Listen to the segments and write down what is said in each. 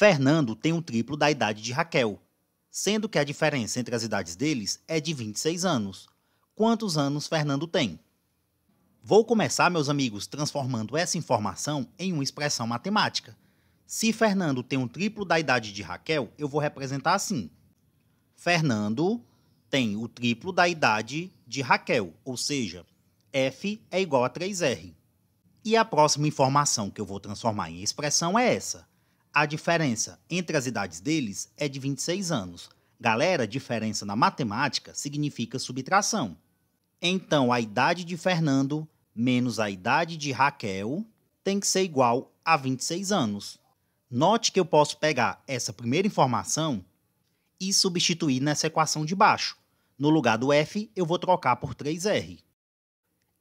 Fernando tem um triplo da idade de Raquel, sendo que a diferença entre as idades deles é de 26 anos. Quantos anos Fernando tem? Vou começar, meus amigos, transformando essa informação em uma expressão matemática. Se Fernando tem um triplo da idade de Raquel, eu vou representar assim: Fernando tem o triplo da idade de Raquel, ou seja, F é igual a 3R. E a próxima informação que eu vou transformar em expressão é essa: a diferença entre as idades deles é de 26 anos. Galera, diferença na matemática significa subtração. Então, a idade de Fernando menos a idade de Raquel tem que ser igual a 26 anos. Note que eu posso pegar essa primeira informação e substituir nessa equação de baixo. No lugar do f, eu vou trocar por 3r.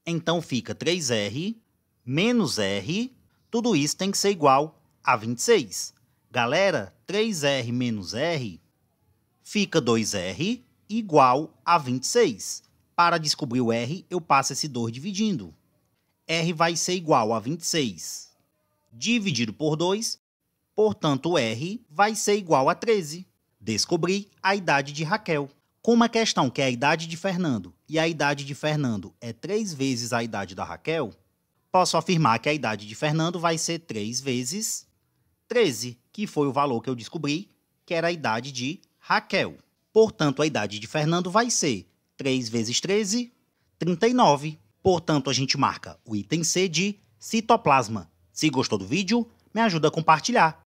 Então fica 3r menos r, tudo isso tem que ser igual a 26. Galera, 3R menos R fica 2R igual a 26. Para descobrir o R, eu passo esse 2 dividindo. R vai ser igual a 26 dividido por 2, portanto R vai ser igual a 13. Descobri a idade de Raquel. Como a questão quer é a idade de Fernando e a idade de Fernando é 3 vezes a idade da Raquel, posso afirmar que a idade de Fernando vai ser 3 vezes 13, que foi o valor que eu descobri, que era a idade de Raquel. Portanto, a idade de Fernando vai ser 3 vezes 13, 39. Portanto, a gente marca o item C de citoplasma. Se gostou do vídeo, me ajuda a compartilhar.